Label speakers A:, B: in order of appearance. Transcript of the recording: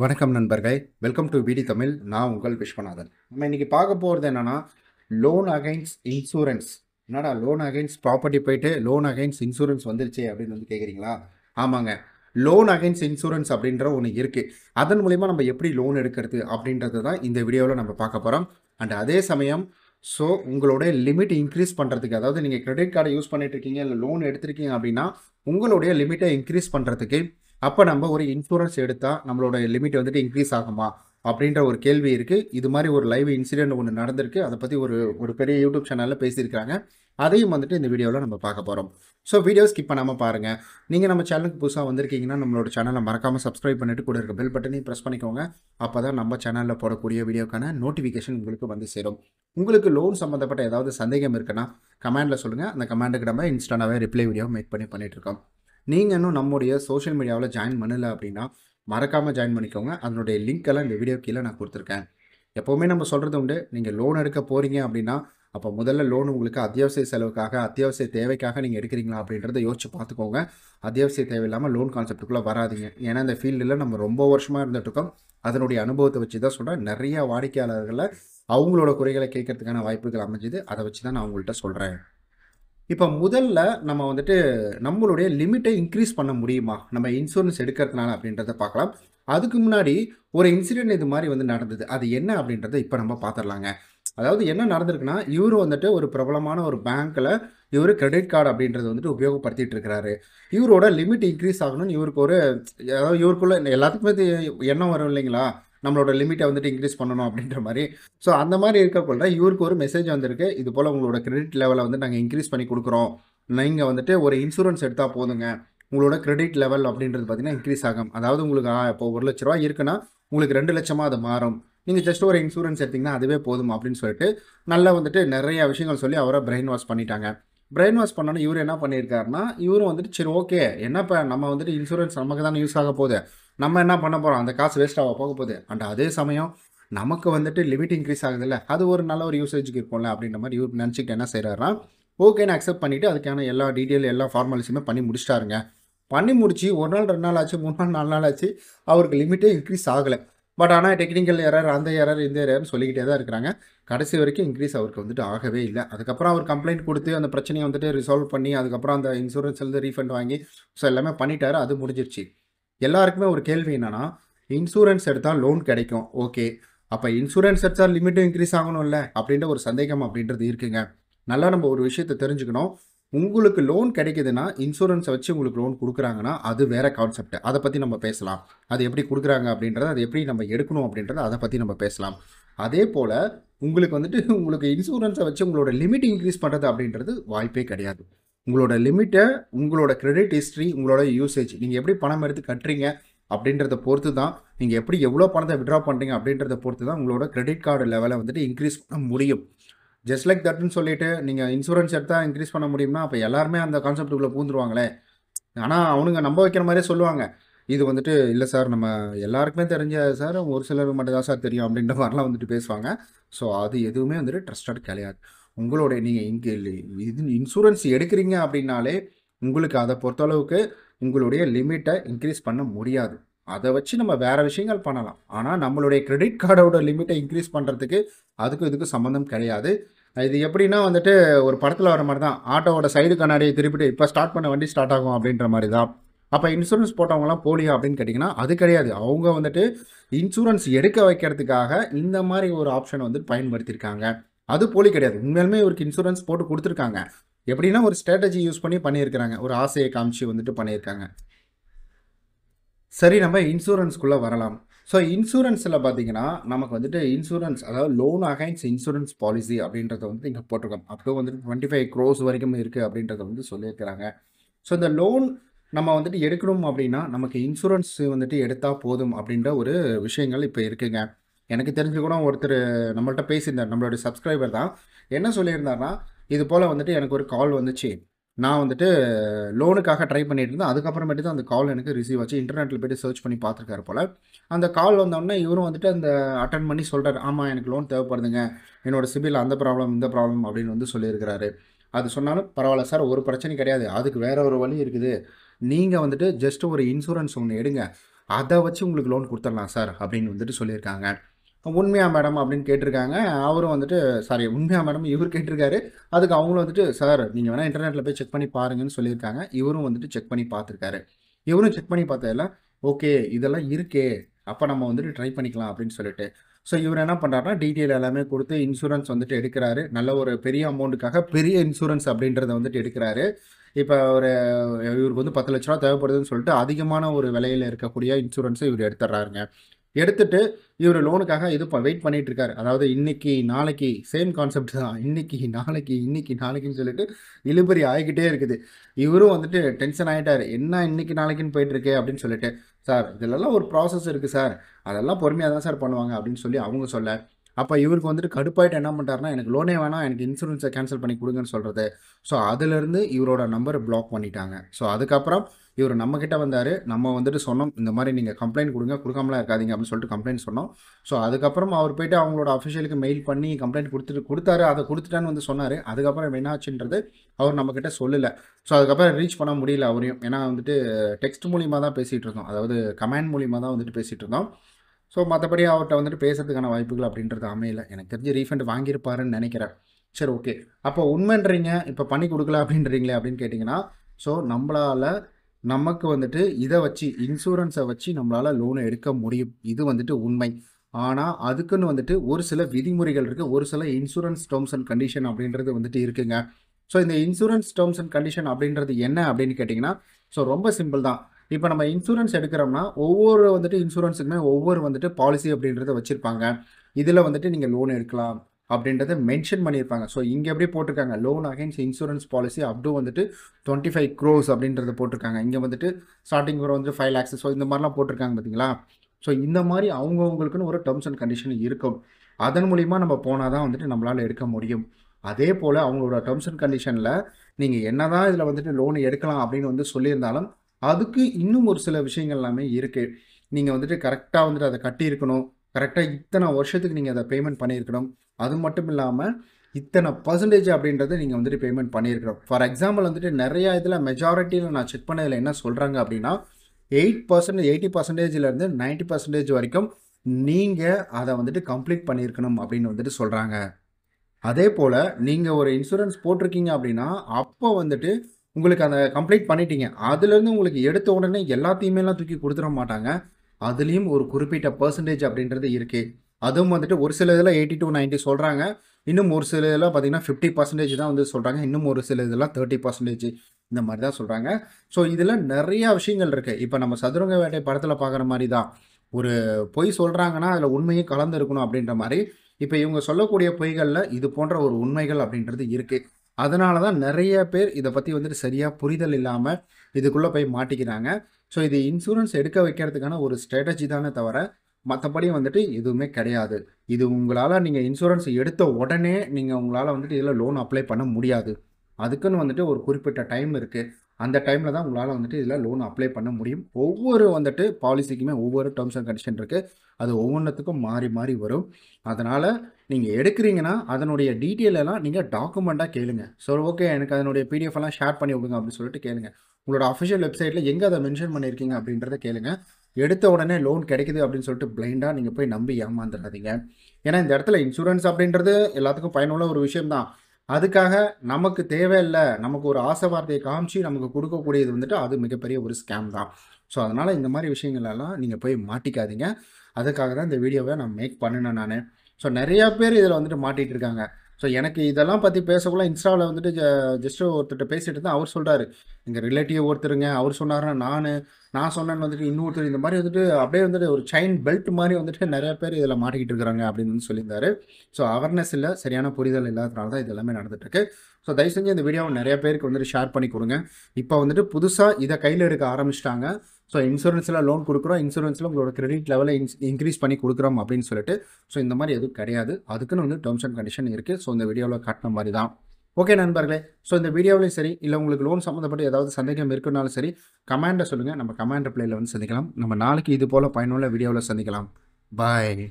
A: வணக்கம் நண்பர்கள் welcome to விடி தமிழ் நான் உங்கள் விஸ்வநாதன் நம்ம இன்றைக்கி பார்க்க போகிறது என்னென்னா லோன் அகைன்ஸ் இன்சூரன்ஸ் என்னடா லோன் அகைன்ஸ் ப்ராப்பர்ட்டி போயிட்டு லோன் அகைன்ஸ் இன்சூரன்ஸ் வந்துருச்சு அப்படின்னு வந்து கேட்குறீங்களா ஆமாங்க லோன் அகைன்ஸ் இன்சூரன்ஸ் அப்படின்ற ஒன்று இருக்குது அதன் மூலிமா நம்ம எப்படி லோன் எடுக்கிறது அப்படின்றது தான் இந்த வீடியோவில் நம்ம பார்க்க போகிறோம் அண்ட் அதே சமயம் ஸோ உங்களுடைய லிமிட் இன்க்ரீஸ் பண்ணுறதுக்கு அதாவது நீங்கள் கிரெடிட் கார்டை யூஸ் பண்ணிட்டு இருக்கீங்க இல்லை லோன் எடுத்திருக்கீங்க அப்படின்னா உங்களுடைய லிமிட்டை இன்க்ரீஸ் பண்ணுறதுக்கு அப்போ நம்ம ஒரு இன்சூரன்ஸ் எடுத்தால் நம்மளோட லிமிட் வந்துட்டு இன்க்ரீஸ் ஆகுமா அப்படின்ற ஒரு கேள்வி இருக்குது இது மாதிரி ஒரு லைவ் இன்சிடென்ட் ஒன்று நடந்திருக்கு அதை பற்றி ஒரு ஒரு பெரிய யூடியூப் சேனலில் பேசியிருக்காங்க அதையும் வந்துட்டு இந்த வீடியோவில் நம்ம பார்க்க போகிறோம் ஸோ வீடியோ ஸ்கிப் பண்ணாமல் பாருங்கள் நீங்கள் நம்ம சேனலுக்கு புதுசாக வந்திருக்கீங்கன்னா நம்மளோட சேனலை மறக்காமல் சப்ஸ்கிரைப் பண்ணிட்டு கூட இருக்க பெல் பட்டனையும் ப்ரெஸ் பண்ணிக்கோங்க அப்போ தான் நம்ம சேனலில் போடக்கூடிய வீடியோக்கான நோட்டிஃபிகேஷன் உங்களுக்கு வந்து சேரும் உங்களுக்கு லோன் சம்மந்தப்பட்ட ஏதாவது சந்தேகம் இருக்குன்னா கமெண்டில் சொல்லுங்கள் அந்த கமெண்ட்டுக்கு நம்ம இன்ஸ்டன்டாகவே ரிப்ளை வீடியோ மேக் பண்ணி பண்ணிகிட்ருக்கோம் நீங்கள் இன்னும் நம்முடைய சோஷியல் மீடியாவில் ஜாயின் பண்ணலை அப்படின்னா மறக்காமல் ஜாயின் பண்ணிக்கோங்க அதனுடைய லிங்க் எல்லாம் இந்த வீடியோ கீழே நான் கொடுத்துருக்கேன் எப்போவுமே நம்ம சொல்கிறது உண்டு நீங்கள் லோன் எடுக்க போகிறீங்க அப்படின்னா அப்போ முதல்ல லோன் உங்களுக்கு அத்தியாவசிய செலவுக்காக அத்தியாவசிய தேவைக்காக நீங்கள் எடுக்கிறீங்களா அப்படின்றத யோசிச்சு பார்த்துக்கோங்க அத்தியாவசிய தேவையில்லாமல் லோன் கான்செப்ட்டுக்குள்ளே வராதிங்க ஏன்னா இந்த ஃபீல்டில் நம்ம ரொம்ப வருஷமாக இருந்துட்டுருக்கோம் அதனுடைய அனுபவத்தை வச்சு தான் சொல்கிறேன் நிறைய வாடிக்கையாளர்களை அவங்களோட குறைகளை கேட்கறதுக்கான வாய்ப்புகள் அமைஞ்சுது அதை வச்சு தான் நான் உங்கள்கிட்ட சொல்கிறேன் இப்போ முதல்ல நம்ம வந்துட்டு நம்மளுடைய லிமிட்டை இன்க்ரீஸ் பண்ண முடியுமா நம்ம இன்சூரன்ஸ் எடுக்கிறதுனால அப்படின்றத பார்க்கலாம் அதுக்கு முன்னாடி ஒரு இன்சிடென்ட் இது மாதிரி வந்து நடந்தது அது என்ன அப்படின்றத இப்போ நம்ம பார்த்துடலாங்க அதாவது என்ன நடந்திருக்குன்னா இவர் வந்துட்டு ஒரு பிரபலமான ஒரு பேங்க்கில் இவர் கிரெடிட் கார்டு அப்படின்றது வந்துட்டு உபயோகப்படுத்திட்டு இருக்கிறாரு இவரோட லிமிட் இன்க்ரீஸ் ஆகணும்னு இவருக்கு ஒரு அதாவது இவருக்குள்ள எல்லாத்துக்குமே எண்ணம் வரும் இல்லைங்களா நம்மளோட லிமிட்டை வந்துட்டு இன்க்ரீஸ் பண்ணணும் அப்படின்ற மாதிரி ஸோ அந்த மாதிரி இருக்கக்குள்ள இவருக்கு ஒரு மெசேஜ் வந்திருக்கு இது போல் உங்களோட கிரெடிட் லெவலை வந்து நாங்கள் இன்க்ரீஸ் பண்ணி கொடுக்குறோம் நீங்கள் வந்துட்டு ஒரு இன்சூரன்ஸ் எடுத்தால் போதுங்க உங்களோட கிரெடிட் லெவல் அப்படின்றது பார்த்தீங்கன்னா இன்க்ரீஸ் ஆகும் அதாவது உங்களுக்கு இப்போ ஒரு லட்ச ரூபா இருக்குன்னா உங்களுக்கு ரெண்டு லட்சமாக அது மாறும் நீங்கள் ஜஸ்ட் ஒரு இன்சூரன்ஸ் எடுத்திங்கன்னா அதுவே போதும் அப்படின்னு சொல்லிட்டு நல்லா வந்துட்டு நிறைய விஷயங்கள் சொல்லி அவரை பிரெயின் வாஷ் பண்ணிட்டாங்க பிரெயின் வாஷ் பண்ணோன்னு இவர் என்ன பண்ணியிருக்காருன்னா இவரும் வந்துட்டு சரி ஓகே என்ன இப்போ நம்ம வந்துட்டு இன்சூரன்ஸ் நமக்கு தானே யூஸ் ஆக போகுது நம்ம என்ன பண்ண போகிறோம் அந்த காசு வேஸ்ட் ஆக போக போகுது அண்ட் அதே சமயம் நமக்கு வந்துட்டு லிமிட் இன்க்ரீஸ் ஆகுதுல்ல அது ஒரு நல்ல ஒரு யூசேஜுக்கு இருக்கும்ல அப்படின்ற மாதிரி நினச்சிக்கிட்டு என்ன செய்கிறாருன்னா ஓகேன்னு அக்செப்ட் பண்ணிவிட்டு அதுக்கான எல்லா டீட்டெயில் எல்லா ஃபார்மாலிட்டியுமே பண்ணி முடிச்சிட்டாருங்க பண்ணி முடிச்சு ஒரு நாள் ரெண்டு நாள் ஆச்சு மூணு நாள் நாலு நாள் ஆச்சு அவருக்கு லிமிட்டே இன்க்ரீஸ் ஆகலை பட் ஆனால் டெக்னிக்கல் எரர் அந்த எரர் இந்த எரர்னு சொல்லிக்கிட்டே தான் இருக்கிறாங்க கடைசி வரைக்கும் இன்க்ரீஸ் அவருக்கு வந்துட்டு ஆகவே இல்லை அதுக்கப்புறம் அவர் கம்ப்ளைண்ட் கொடுத்து அந்த பிரச்சனையை வந்துட்டு ரிசால்வ் பண்ணி அதுக்கப்புறம் அந்த இன்சூரன்ஸ்லேருந்து ரீஃபண்ட் வாங்கி ஸோ எல்லாமே பண்ணிட்டாரு அது முடிஞ்சிருச்சு எல்லாருக்குமே ஒரு கேள்வி என்னன்னா இன்சூரன்ஸ் எடுத்தால் லோன் கிடைக்கும் ஓகே அப்போ இன்சூரன்ஸ் எடுத்தால் லிமிட்டும் இன்க்ரீஸ் ஆகணும்ல அப்படின்ற ஒரு சந்தேகம் அப்படின்றது இருக்குங்க நல்லா நம்ம ஒரு விஷயத்தை தெரிஞ்சுக்கணும் உங்களுக்கு லோன் கிடைக்குதுன்னா இன்சூரன்ஸை வச்சு உங்களுக்கு லோன் கொடுக்குறாங்கன்னா அது வேற கான்செப்ட் அதை பற்றி நம்ம பேசலாம் அது எப்படி கொடுக்குறாங்க அப்படின்றத அதை எப்படி நம்ம எடுக்கணும் அப்படின்றத அதை பற்றி நம்ம பேசலாம் அதே போல் உங்களுக்கு வந்துட்டு உங்களுக்கு இன்சூரன்ஸை வச்சு உங்களோட லிமிட் இன்க்ரீஸ் பண்ணுறது அப்படின்றது வாய்ப்பே கிடையாது உங்களோட லிமிட்டை உங்களோட கிரெடிட் ஹிஸ்ட்ரி உங்களோட யூசேஜ் நீங்கள் எப்படி பணம் எடுத்து கட்டுறீங்க அப்படின்றத பொறுத்து தான் நீங்கள் எப்படி எவ்வளோ பணத்தை விட்ரா பண்ணுறீங்க அப்படின்றத பொறுத்து தான் உங்களோட கிரெடிட் கார்டு லெவலை வந்துட்டு இன்க்ரீஸ் பண்ண முடியும் ஜஸ்ட் லைக் தட்னு சொல்லிட்டு நீங்கள் இன்சூரன்ஸ் எடுத்தால் இன்க்ரீஸ் பண்ண முடியும்னா அப்போ எல்லாருமே அந்த கான்செப்ட்டுக்குள்ளே பூந்துருவாங்களே ஆனால் அவனுங்க நம்ப வைக்கிற மாதிரியே சொல்லுவாங்க இது வந்துட்டு இல்லை சார் நம்ம எல்லாருக்குமே தெரிஞ்ச சார் ஒரு சிலருக்கு மட்டும் தான் சார் தெரியும் அப்படின்ற மாதிரிலாம் வந்துட்டு பேசுவாங்க ஸோ அது எதுவுமே வந்துட்டு ட்ரஸ்டட் கிடையாது உங்களுடைய நீங்கள் இங்கே இது இன்சூரன்ஸ் எடுக்கிறீங்க அப்படின்னாலே உங்களுக்கு அதை பொறுத்தளவுக்கு உங்களுடைய லிமிட்டை இன்க்ரீஸ் பண்ண முடியாது அதை வச்சு நம்ம வேறு விஷயங்கள் பண்ணலாம் ஆனால் நம்மளுடைய கிரெடிட் கார்டோட லிமிட்டை இன்க்ரீஸ் பண்ணுறதுக்கு அதுக்கும் இதுக்கும் சம்மந்தம் கிடையாது இது எப்படின்னா வந்துட்டு ஒரு படத்தில் வர மாதிரி தான் ஆட்டோவோட சைடு கண்ணாடியை திருப்பிட்டு இப்போ ஸ்டார்ட் பண்ண வண்டி ஸ்டார்ட் ஆகும் அப்படின்ற மாதிரி தான் அப்போ இன்சூரன்ஸ் போட்டவங்களாம் போலியா அப்படின்னு கேட்டிங்கன்னா அது கிடையாது அவங்க வந்துட்டு இன்சூரன்ஸ் எடுக்க வைக்கிறதுக்காக இந்த மாதிரி ஒரு ஆப்ஷனை வந்து பயன்படுத்தியிருக்காங்க அது போலி கிடையாது உண்மையிலுமே இவருக்கு இன்சூரன்ஸ் போட்டு கொடுத்துருக்காங்க எப்படின்னா ஒரு ஸ்ட்ராட்டஜி யூஸ் பண்ணி பண்ணியிருக்கிறாங்க ஒரு ஆசையை காமிச்சு வந்துட்டு பண்ணியிருக்காங்க சரி நம்ம இன்சூரன்ஸ்குள்ளே வரலாம் ஸோ இன்சூரன்ஸில் பார்த்தீங்கன்னா நமக்கு வந்துட்டு இன்சூரன்ஸ் அதாவது லோன் அகைன்ஸ் இன்சூரன்ஸ் பாலிசி அப்படின்றத வந்து இங்கே போட்டிருக்கோம் அப்போ வந்துட்டு டுவெண்ட்டி ஃபைவ் க்ரோஸ் வரைக்கும் இருக்குது அப்படின்றத வந்து சொல்லியிருக்கிறாங்க ஸோ இந்த லோன் நம்ம வந்துட்டு எடுக்கணும் அப்படின்னா நமக்கு இன்சூரன்ஸ் வந்துட்டு எடுத்தால் போதும் அப்படின்ற ஒரு விஷயங்கள் இப்போ இருக்குங்க எனக்கு தெரிஞ்சு கூட ஒருத்தர் நம்மள்ட்ட பேசியிருந்தார் நம்மளோட சப்ஸ்கிரைபர் தான் என்ன சொல்லியிருந்தாருன்னா இது போல் வந்துட்டு எனக்கு ஒரு கால் வந்துச்சு நான் வந்துட்டு லோனுக்காக ட்ரை பண்ணிட்டு இருந்தேன் அதுக்கப்புறமேட்டு தான் அந்த கால் எனக்கு ரிசீவ் ஆச்சு இன்டர்நெட்டில் போய்ட்டு சர்ச் பண்ணி பார்த்துருக்காரு போல் அந்த கால் வந்தோடனே இவரும் வந்துட்டு அந்த அட்டன் பண்ணி சொல்கிறார் ஆமாம் எனக்கு லோன் தேவைப்படுதுங்க என்னோட சிபில் அந்த ப்ராப்ளம் இந்த ப்ராப்ளம் அப்படின்னு வந்து சொல்லியிருக்கிறாரு அது சொன்னாலும் பரவாயில்ல சார் ஒரு பிரச்சனை கிடையாது அதுக்கு வேற ஒரு வழி இருக்குது நீங்கள் வந்துட்டு ஜஸ்ட் ஒரு இன்சூரன்ஸ் ஒன்று எடுங்க அதை வச்சு உங்களுக்கு லோன் கொடுத்துடலாம் சார் அப்படின்னு வந்துட்டு சொல்லியிருக்காங்க உண்மையா மேடம் அப்படின்னு கேட்டிருக்காங்க அவரும் வந்துட்டு சாரி உண்மையா மேடம் இவர் கேட்டிருக்காரு அதுக்கு அவங்களும் வந்துட்டு சார் நீங்கள் வேணால் இன்டர்நெட்டில் போய் செக் பண்ணி பாருங்கன்னு சொல்லியிருக்காங்க இவரும் வந்துட்டு செக் பண்ணி பார்த்துருக்காரு இவரும் செக் பண்ணி பார்த்ததெல்லாம் ஓகே இதெல்லாம் இருக்கே அப்போ நம்ம வந்துட்டு ட்ரை பண்ணிக்கலாம் அப்படின்னு சொல்லிட்டு ஸோ இவர் என்ன பண்ணுறாருனா டீட்டெயில் எல்லாமே கொடுத்து இன்சூரன்ஸ் வந்துட்டு எடுக்கிறாரு நல்ல ஒரு பெரிய அமௌண்ட்டுக்காக பெரிய இன்சூரன்ஸ் அப்படின்றத வந்துட்டு எடுக்கிறாரு இப்போ ஒரு இவருக்கு வந்து பத்து லட்ச ரூபா தேவைப்படுதுன்னு சொல்லிட்டு அதிகமான ஒரு விலையில் இருக்கக்கூடிய இன்சூரன்ஸை இவர் எடுத்துடுறாருங்க எடுத்துட்டு இவர் லோனுக்காக இது வெயிட் பண்ணிட்டு இருக்காரு அதாவது இன்னைக்கு நாளைக்கு சேம் கான்செப்ட் தான் இன்னைக்கு நாளைக்கு இன்னைக்கு நாளைக்குன்னு சொல்லிட்டு இழுபறி ஆகிக்கிட்டே இருக்குது இவரும் வந்துட்டு டென்ஷன் ஆகிட்டாரு என்ன இன்னைக்கு நாளைக்குன்னு போயிட்டு அப்படின்னு சொல்லிட்டு சார் இதெல்லாம் ஒரு ப்ராசஸ் இருக்குது சார் அதெல்லாம் பொறுமையாக தான் சார் பண்ணுவாங்க அப்படின்னு சொல்லி அவங்க சொல்ல அப்போ இவருக்கு வந்துட்டு கடுப்பாயிட்டு என்ன பண்ணிட்டாருன்னா எனக்கு லோனே வேணாம் எனக்கு இன்சூரன்ஸை கேன்சல் பண்ணி கொடுங்கன்னு சொல்கிறது ஸோ அதுலேருந்து இவரோட நம்பரை பிளாக் பண்ணிட்டாங்க ஸோ அதுக்கப்புறம் இவர் நம்மக்கிட்ட வந்தார் நம்ம வந்துட்டு சொன்னோம் இந்த மாதிரி நீங்கள் கம்ப்ளைண்ட் கொடுங்க கொடுக்காமலாம் இருக்காதிங்க அப்படின்னு சொல்லிட்டு கம்ப்ளைண்ட் சொன்னோம் ஸோ அதுக்கப்புறம் அவர் போய்ட்டு அவங்களோட அஃபிஷியலுக்கு மெயில் பண்ணி கம்ப்ளைண்ட் கொடுத்துட்டு கொடுத்தாரு அதை கொடுத்துட்டான்னு வந்து சொன்னார் அதுக்கப்புறம் என்னாச்சுன்றது அவர் நம்மக்கிட்ட சொல்லலை ஸோ அதுக்கப்புறம் ரீச் பண்ண முடியல அவரையும் ஏன்னா வந்துட்டு டெக்ஸ்ட் மூலியமாக தான் பேசிகிட்டு இருந்தோம் அதாவது கமெண்ட் மூலியமாக தான் வந்துட்டு பேசிகிட்டு இருந்தோம் ஸோ மற்றபடி அவர்கிட்ட வந்துட்டு பேசுறதுக்கான வாய்ப்புகள் அப்படின்றது அமையல எனக்கு தெரிஞ்சு ரீஃபண்ட் வாங்கியிருப்பாருன்னு நினைக்கிறேன் சரி ஓகே அப்போ உண்மைன்றீங்க இப்போ பண்ணி கொடுக்கல அப்படின்றீங்களே அப்படின்னு கேட்டிங்கன்னா ஸோ நம்மளால் நமக்கு வந்துட்டு இதை வச்சு இன்சூரன்ஸை வச்சு நம்மளால் லோனை எடுக்க முடியும் இது வந்துட்டு உண்மை ஆனால் அதுக்குன்னு வந்துட்டு ஒரு சில விதிமுறைகள் இருக்குது ஒரு சில இன்சூரன்ஸ் டேர்ம்ஸ் அண்ட் கண்டிஷன் அப்படின்றது வந்துட்டு இருக்குங்க ஸோ இந்த இன்சூரன்ஸ் டேர்ம்ஸ் அண்ட் கண்டிஷன் அப்படின்றது என்ன அப்படின்னு கேட்டிங்கன்னா ஸோ ரொம்ப சிம்பிள் தான் இப்போ நம்ம இன்சூரன்ஸ் எடுக்கிறோம்னா ஒவ்வொரு வந்துட்டு இன்சூரன்ஸுக்குமே ஒவ்வொரு வந்துட்டு பாலிசி அப்படின்றத வச்சுருப்பாங்க இதில் வந்துட்டு நீங்கள் லோன் எடுக்கலாம் அப்படின்றத மென்ஷன் பண்ணியிருப்பாங்க ஸோ இங்கே எப்படி போட்டிருக்காங்க loan against insurance policy up to வந்துட்டு டுவெண்ட்டி ஃபைவ் க்ரோஸ் அப்படின்றத போட்டிருக்காங்க இங்கே வந்துட்டு ஸ்டார்டிங் வந்துட்டு ஃபைவ் லேக்ஸ் ஸோ இந்த மாதிரிலாம் போட்டிருக்காங்க பார்த்தீங்களா ஸோ இந்த மாதிரி அவங்கவுங்களுக்குன்னு ஒரு டேர்ம்ஸ் அண்ட் கண்டிஷன் இருக்கும் அதன் மூலிமா நம்ம போனால் தான் வந்துட்டு நம்மளால் எடுக்க முடியும் அதே போல் அவங்களோட டேர்ம்ஸ் அண்ட் கண்டிஷனில் நீங்கள் என்ன தான் இதில் வந்துட்டு லோன் எடுக்கலாம் அப்படின்னு வந்து சொல்லியிருந்தாலும் அதுக்கு இன்னும் ஒரு சில விஷயங்கள் எல்லாமே இருக்குது நீங்கள் வந்துட்டு கரெக்டாக வந்துட்டு அதை கட்டியிருக்கணும் கரெக்டாக இத்தனை வருஷத்துக்கு நீங்கள் அதை பேமெண்ட் பண்ணியிருக்கணும் அது மட்டும் இல்லாமல் இத்தனை பர்சன்டேஜ் அப்படின்றத நீங்கள் வந்துட்டு பேமெண்ட் பண்ணியிருக்கணும் ஃபார் எக்ஸாம்பிள் வந்துட்டு நிறையா இதில் மெஜாரிட்டியில் நான் செக் பண்ணதில் என்ன சொல்கிறாங்க அப்படின்னா எயிட் பர்சன்டேஜ் எயிட்டி பர்சன்டேஜ்லேருந்து நைன்ட்டி பர்சன்டேஜ் வரைக்கும் நீங்கள் அதை வந்துட்டு கம்ப்ளீட் பண்ணியிருக்கணும் அப்படின்னு வந்துட்டு சொல்கிறாங்க அதே போல் நீங்கள் ஒரு இன்சூரன்ஸ் போட்டிருக்கீங்க அப்படின்னா அப்போ வந்துட்டு உங்களுக்கு அந்த கம்ப்ளீட் பண்ணிட்டீங்க அதுலேருந்து உங்களுக்கு எடுத்த உடனே எல்லாத்தையுமேலாம் தூக்கி கொடுத்துட மாட்டாங்க அதுலேயும் ஒரு குறிப்பிட்ட பர்சன்டேஜ் அப்படின்றது இருக்குது அதுவும் வந்துட்டு ஒரு சில இதில் எயிட்டி டு நைன்ட்டி சொல்கிறாங்க இன்னும் ஒரு சில இதில் பார்த்தீங்கன்னா ஃபிஃப்டி பர்சன்டேஜ் தான் வந்து சொல்கிறாங்க இன்னும் ஒரு சில இதெல்லாம் தேர்ட்டி பர்சன்டேஜ் இந்த மாதிரி தான் சொல்கிறாங்க ஸோ இதில் நிறையா விஷயங்கள் இருக்குது இப்போ நம்ம சதுரங்க வேட்டை படத்தில் பார்க்குற மாதிரி தான் ஒரு பொய் சொல்கிறாங்கன்னா அதில் உண்மையும் கலந்து இருக்கணும் அப்படின்ற மாதிரி இப்போ இவங்க சொல்லக்கூடிய பொய்களில் இது போன்ற ஒரு உண்மைகள் அப்படின்றது இருக்குது அதனால தான் நிறைய பேர் இதை பற்றி வந்துட்டு சரியாக புரிதல் இல்லாமல் இதுக்குள்ளே போய் மாட்டிக்கிறாங்க ஸோ இது இன்சூரன்ஸ் எடுக்க வைக்கிறதுக்கான ஒரு ஸ்ட்ராட்டஜி தானே தவிர மற்றபடி வந்துட்டு எதுவுமே கிடையாது இது உங்களால் நீங்கள் இன்சூரன்ஸ் எடுத்த உடனே நீங்கள் உங்களால் வந்துட்டு இதில் லோன் அப்ளை பண்ண முடியாது அதுக்குன்னு வந்துட்டு ஒரு குறிப்பிட்ட டைம் இருக்குது அந்த டைமில் தான் உங்களால் வந்துட்டு இதில் லோன் அப்ளை பண்ண முடியும் ஒவ்வொரு வந்துட்டு பாலிசிக்குமே ஒவ்வொரு டேர்ம்ஸ் அண்ட் கண்டிஷன் இருக்குது அது ஒவ்வொன்றுத்துக்கும் மாறி மாறி வரும் அதனால் நீங்கள் எடுக்கிறீங்கன்னா அதனுடைய டீட்டெயில் எல்லாம் நீங்கள் டாக்குமெண்ட்டாக கேளுங்க ஸோ ஓகே எனக்கு அதனுடைய பிடிஎஃப் எல்லாம் ஷேர் பண்ணி விடுங்க அப்படின்னு சொல்லிட்டு கேளுங்க உங்களோட அஃபிஷியல் வெப்சைட்டில் எங்கே அதை மென்ஷன் பண்ணியிருக்கீங்க அப்படின்றத கேளுங்க எடுத்த உடனே லோன் கிடைக்குது அப்படின்னு சொல்லிட்டு பிளைண்டாக நீங்கள் போய் நம்பி ஏமாந்துடாதீங்க ஏன்னா இந்த இடத்துல இன்சூரன்ஸ் அப்படின்றது எல்லாத்துக்கும் பயனுள்ள ஒரு விஷயம் தான் அதுக்காக நமக்கு தேவையில்லை நமக்கு ஒரு ஆசை வார்த்தையை காமிச்சு நமக்கு கொடுக்கக்கூடியது வந்துட்டு அது மிகப்பெரிய ஒரு ஸ்கேம் தான் ஸோ அதனால் இந்த மாதிரி விஷயங்களெல்லாம் நீங்கள் போய் மாட்டிக்காதீங்க அதுக்காக தான் இந்த வீடியோவை நான் மேக் பண்ணினேன் நான் ஸோ நிறையா பேர் இதில் வந்துட்டு மாட்டிகிட்டு இருக்காங்க ஸோ எனக்கு இதெல்லாம் பற்றி பேசக்குள்ள இன்ஸ்டாவில் வந்துட்டு ஜஸ்ட் ஒருத்தர்கிட்ட பேசிகிட்டு தான் அவர் சொல்கிறாரு எங்கள் ரிலேட்டிவ் ஒருத்தருங்க அவர் சொன்னார்னா நான் நான் சொன்னேன்னு வந்துட்டு இன்னொருத்தர் இந்த மாதிரி வந்துட்டு அப்படியே வந்துட்டு ஒரு செயின் பெல்ட் மாதிரி வந்துட்டு நிறையா பேர் இதில் மாட்டிக்கிட்டு இருக்கிறாங்க அப்படின்னு சொல்லியிருந்தாரு ஸோ அவேர்னஸ் இல்லை சரியான புரிதல் இல்லாததுனால தான் இது எல்லாமே நடந்துட்டுருக்கு ஸோ தயவு செஞ்சு இந்த வீடியோவை நிறைய பேருக்கு வந்துட்டு ஷேர் பண்ணி கொடுங்க இப்போ வந்துட்டு புதுசாக இதை கையில் எடுக்க ஆரம்பிச்சிட்டாங்க ஸோ இன்சூரன்ஸில் லோன் கொடுக்குறோம் இன்சூரன்ஸில் உங்களோட கிரெடிட் லெவலை இன்க்ரீஸ் பண்ணி கொடுக்குறோம் அப்படின்னு சொல்லிட்டு ஸோ இந்த மாதிரி எதுவும் கிடையாது அதுக்குன்னு வந்து டேர்ம்ஸ் அண்ட் கண்டிஷன் இருக்குது ஸோ இந்த வீடியோவில் காட்டின மாதிரி தான் ஓகே நண்பர்களே ஸோ இந்த வீடியோவிலையும் சரி இல்லை உங்களுக்கு லோன் சம்மந்தப்பட்ட ஏதாவது சந்தேகம் இருக்குனாலும் சரி கமாண்டை சொல்லுங்கள் நம்ம கமாண்ட் பிளேயில் வந்து சந்திக்கலாம் நம்ம நாளைக்கு இது போல் பயனுள்ள வீடியோவில் சந்திக்கலாம் பாய்